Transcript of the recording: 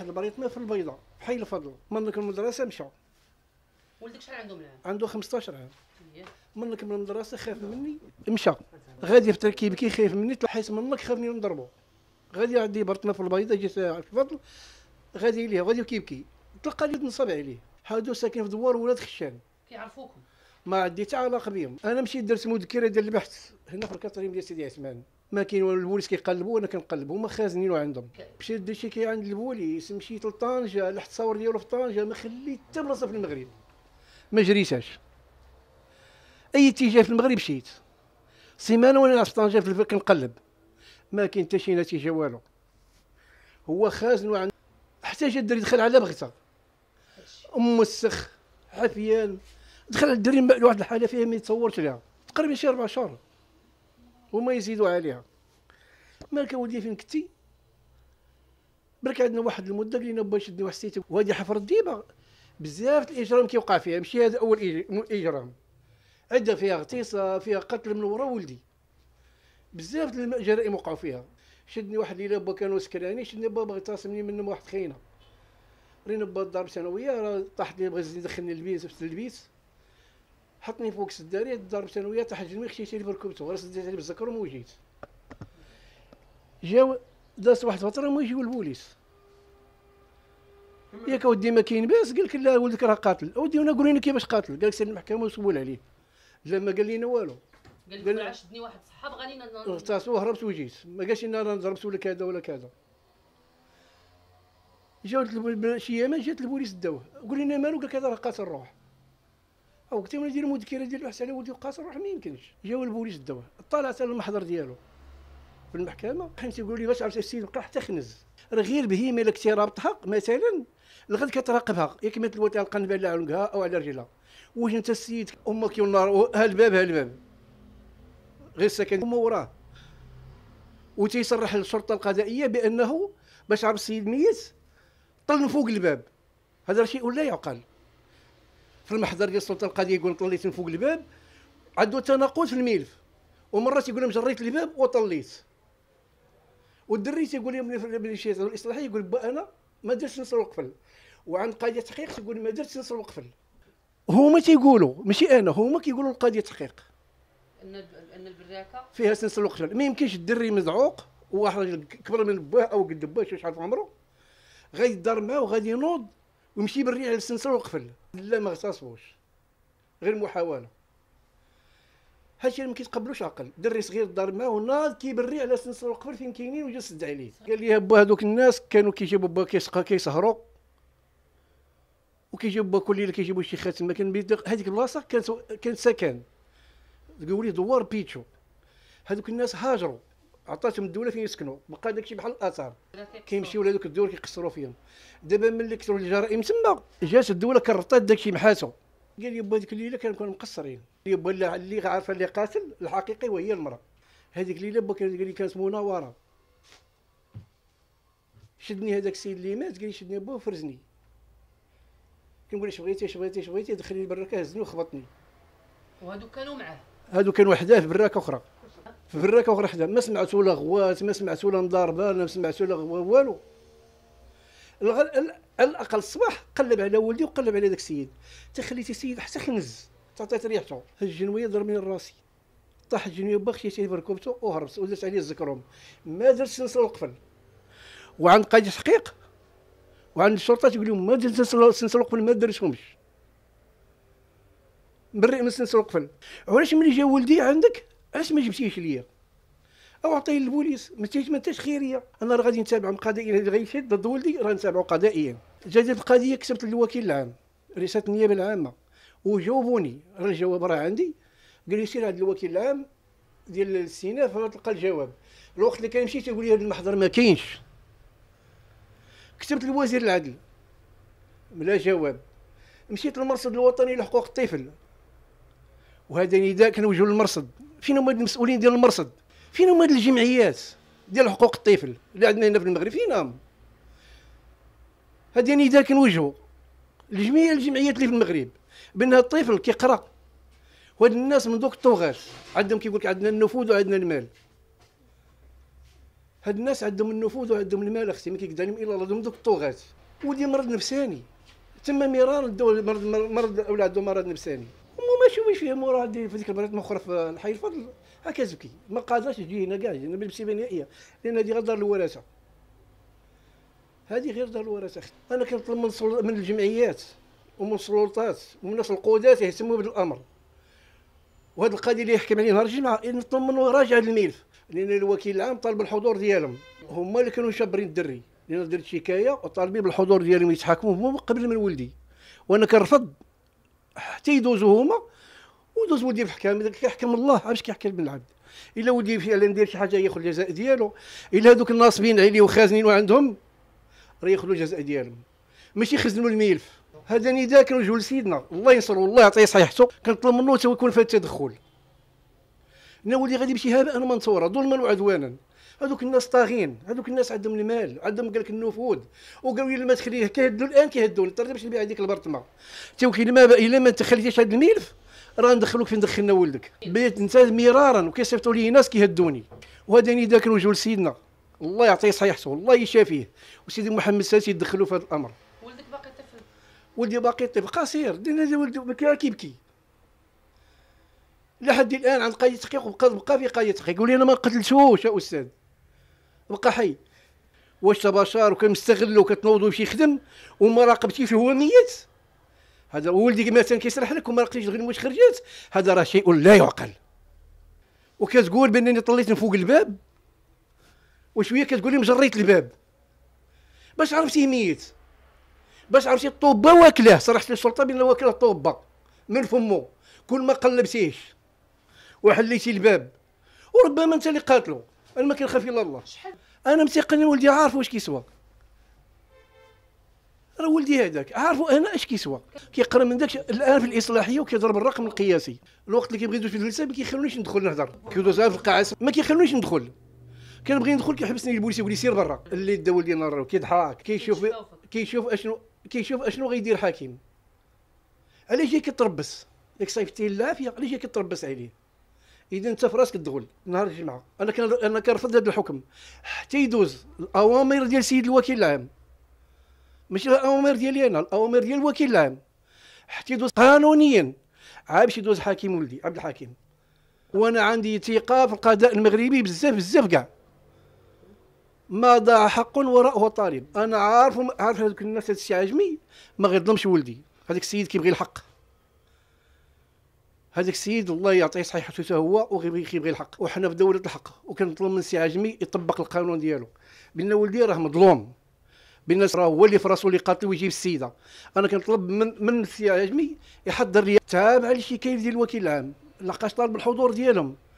واحد المريض ما في البيضاء في حي الفضل من ذيك المدرسه مشى ولدك شحال عنده من عام؟ عنده 15 عام منك من المدرسه خاف مني مشى غادي في تركيب كي خايف مني حيت منك خافني نضربو غادي عندي برطنا في البيضه جيت الفضل غادي ليه غادي كيبكي تلقى لي تنصب عليه هادو ساكن في دوار ولاد خشان كيعرفوكم ما عندي حتى علاقه بهم انا مشيت درت مذكره ديال البحث هنا في الكاتريم ديال سيدي عثمان ما كاين والو البوليس كيقلبوا وانا كنقلب هما خازنينو عندهم مشيت درت شي عند البوليس مشيت لطنجه لحت الصور ديالو في طنجه ما خليت حتى بلاصه في المغرب ما جريتهاش اي اتجاه في المغرب مشيت سيمانه وانا في طنجه في كنقلب ما كاين حتى شي نتيجه والو هو خازن عند حتى جا الدري دخل على بغيته السخ عفيان دخل الدري لواحد الحاله فيها ما يتصورش لها تقريبا شي اربع شهور وما يزيدوا عليها مالك ولدي فين كنتي برك عندنا واحد المده قلنا با يشدني واحد السيتي وهذه حفر الديبه بزاف الاجرام كيوقع فيها ماشي هذا اول اجرام عندها فيها اغتصاب فيها قتل من ورا ولدي بزاف الجرائم وقعوا فيها شدني واحد ليله با كانوا سكراني شدني با بغى يتعصمني منهم واحد خينا رينا با الدار ثانويه راه طاحت لي بغى يدخلني للبيت في البيت حطني فوق السداريه ضرب تحت طاح جلمي لي بركبته غير سديت عليه بالزكر وجيت جاو دازت واحد الفتره ما يجيو البوليس ياك اودي ما كاين باس قال لك لا ولدك راه قاتل اودي وانا قول لنا كيفاش قاتل قال لك سير المحكمه وسول عليه لا ما قال لنا والو قال لك عشتني واحد صحاب غادي اغتصوا وهربت وجيت ما قالش لنا راه ضربت ولا كذا ولا كذا جاو شي ايام جات البوليس داوه قول لنا مالو قال لك هذا راه قاتل روح او ما ندير مذكره ديال الحسن على ولدي القاسم راه ما يمكنش جاو البوليس دابا طلع حتى المحضر ديالو في المحكمه حين يقول لي باش عرفت السيد بقى حتى خنز راه غير بهيمه اللي كنتي رابطها مثلا الغد كتراقبها ياك مات على القنبله على عنقها او على رجلها واش انت السيد امك والنار ها الباب ها الباب غير ساكن هما وراه وتيصرح للشرطه القضائيه بانه باش عرف السيد ميت طل فوق الباب هذا شيء لا يعقل في المحضر ديال السلطه القضيه يقول طليت من فوق الباب عنده تناقض في الملف ومرات يقول لهم جريت الباب وطليت والدري تيقول لهم ملي شي الاصلاحي يقول با انا ما درتش نصر وقفل وعند قضيه تحقيق تقول ما درتش نصر وقفل هما تيقولوا ماشي انا هما كيقولوا القضيه تحقيق ان ان البراكه فيها سنسل وقفل ما يمكنش الدري مزعوق وواحد راجل كبر من باه او قد باه شحال في عمره غيضر معاه وغادي ينوض ومشي بالريع على السنسر وقفل لا ما غصاصوش غير محاوله هادشي ما كيتقبلوش عقل دري صغير دار معاه وناض كيبري على السنسر وقفل فين كاينين وجا سد عليه قال لي با هادوك الناس كانوا كيجيبوا با كيسقى كيسهروا وكيجيبوا با كل ليله كيجيبوا شي خاتم ما كان هذيك البلاصه كانت كانت سكن تقول لي دوار بيتشو هادوك الناس هاجروا عطاتهم الدوله فين يسكنوا بقى داكشي بحال الاثار كيمشيو لهذوك الدول كيقصروا فيهم دابا ملي كثروا الجرائم تما جات الدوله كرطات داكشي محاسو قال لي با هذيك الليله كنكونوا مقصرين با اللي عارفه اللي قاتل الحقيقي وهي المراه هذيك الليله با قال لي كانت مناوره شدني هذاك السيد اللي مات قال لي شدني با فرزني كنقول اش بغيتي اش بغيتي اش بغيتي دخلني البراكه هزني وخبطني وهادو كانوا معاه هادو كانوا حداه في براكه اخرى في براكه وغير حدا ما سمعتو لا غوات ما سمعتو لا مضاربه ما سمعتو لا والو على الاقل الصباح قلب على ولدي وقلب على داك السيد تا خليتي السيد حتى خنز تعطيت ريحته هز الجنويه ضربني راسي طاح الجنويه بخشيتي في ركبته وهربت ودرت عليه الزكروم ما درتش نصل القفل وعند قاضي تحقيق وعند الشرطه تقول لهم ما درت نصل القفل ما درتهمش برئ من سنسل القفل علاش ملي جا ولدي عندك علاش ما جبتيهش ليا او عطيه للبوليس ما ما انتش خيريه انا راه غادي نتابعهم قضائيا اللي غيشد ضد ولدي راه نتابعو قضائيا جات القضيه كتبت للوكيل العام رئاسه النيابه العامه وجاوبوني راه الجواب راه عندي قال لي سير هذا الوكيل العام ديال الاستئناف راه تلقى الجواب الوقت اللي كان مشيت يقول لي هذا المحضر ما كاينش كتبت لوزير العدل بلا جواب مشيت للمرصد الوطني لحقوق الطفل وهذا نداء كنوجهو للمرصد فين هما المسؤولين ديال المرصد فين هما الجمعيات ديال حقوق الطفل اللي عندنا هنا في المغرب فين هم هذه نداء كنوجهو لجميع الجمعيات اللي في المغرب بان الطفل كيقرا وهاد الناس من دوك الطوغات عندهم كيقول لك عندنا النفوذ وعندنا المال هاد الناس عندهم النفوذ وعندهم المال اختي ما كيقدر عليهم الا الله دوك الطوغات ودي مرض نفساني تم مرار الدول مرض مرض اولاد مرض نفساني ماشي ماشي فيها مورا في ذيك المرات الاخرى في الحي الفضل هكا زكي ما قادرش تجي هنا كاع هنا بالمسيبه نهائيه لان هذه غير دار الوراثه هذه غير دار الوراثه انا كنطلب من من الجمعيات ومن السلطات ومن الناس القضاة يهتموا بهذا الامر وهذا القاضي اللي يحكم عليه نهار الجمعه إيه، نطلب منه يراجع الملف لان الوكيل العام طالب الحضور ديالهم هما اللي كانوا شابرين الدري لان درت شكايه وطالبين بالحضور ديالهم يتحاكموا هما قبل من ولدي وانا كنرفض حتى يدوزو هما ودوز مدير الحكام اذا كيحكم الله باش كيحكم بن العبد الا ودي فعلا ندير شي حاجه ياخذ الجزاء ديالو الا هذوك الناصبين عليه وخازنين وعندهم راه ياخذوا الجزاء ديالهم ماشي يخزنوا الملف هذا نداء كان وجه لسيدنا الله ينصره الله يعطيه صحيحته كنطلب منه حتى يكون فيه التدخل ولدي غادي يمشي هباء منصوره ظلما وعدوانا هذوك الناس طاغين هذوك الناس عندهم المال عندهم قالك النفوذ وقالوا لي ما تخليه كيهدوا الان كيهدوا الطريق باش نبيع هذيك البرطمه تيوك الا ما الا ما تخليتيش هذا الملف راه ندخلوك فين دخلنا ولدك بيت انت مرارا وكيصيفطوا لي ناس كيهدوني وهذا نداء يعني كنوجهوا لسيدنا الله يعطيه صحيحته الله يشافيه وسيدي محمد السادس يدخلوا في هذا الامر ولدك باقي طفل ولدي باقي طفل قصير دينا هذا ولدي كيبكي لحد الان عند قضيه تحقيق وبقى في قضيه تحقيق يقول لي انا ما قتلتوش يا استاذ بقى حي واش تبشر وكان مستغل وكتنوض باش يخدم وما راقبتيش هو ميت هذا ولدي مثلا كيسرح لك وما راقبتيش غير واش خرجت هذا راه شيء لا يعقل وكتقول بانني طليت من فوق الباب وشويه كتقول لي مجريت الباب باش عرفتيه ميت باش عرفتي الطوبه واكله صرحت للشرطه بان واكله الطوبه من فمو كل ما قلبتيش وحليتي الباب وربما انت اللي قاتلو انا ما كنخاف الا الله شحال انا متيقن ولدي عارف واش كيسوى راه ولدي هذاك عارفوا انا اش كيسوى كيقرا من داك الان في الاصلاحيه وكيضرب الرقم القياسي الوقت اللي كيبغي يدوز في الجلسه ما كيخلونيش ندخل نهضر كيدوز في القاعه ما كيخلونيش ندخل كنبغي ندخل كيحبسني البوليس يقول لي سير برا اللي دا ولدي راه كيضحك آه، كيشوف كيشوف اشنو كيشوف اشنو غيدير حكيم علاش جاي كتربص ياك صيفطتي العافيه علاش جاي كتربص عليه اذا انت في راسك تدخل نهار الجمعه انا كان انا كنرفض هذا الحكم حتى يدوز الاوامر ديال السيد الوكيل العام ماشي الاوامر ديالي انا الاوامر ديال الوكيل العام حتى يدوز قانونيا عاد باش يدوز حكيم ولدي عبد الحكيم وانا عندي ثقه في القضاء المغربي بزاف بزاف كاع ما ضاع حق وراءه طالب انا عارف عارف هذوك الناس هذا الشيء عاجمي ما غيظلمش ولدي هذاك السيد كيبغي الحق هذاك السيد الله يعطيه صحيح حسوته هو وغير كيبغي الحق وحنا في دوله الحق وكنطلب من سي عجمي يطبق القانون ديالو بان ولدي راه مظلوم بان راه هو اللي في اللي قاتل ويجيب السيده انا كنطلب من من سي عجمي يحضر لي تابع الشكايه كاين ديال الوكيل العام لحقاش طالب الحضور ديالهم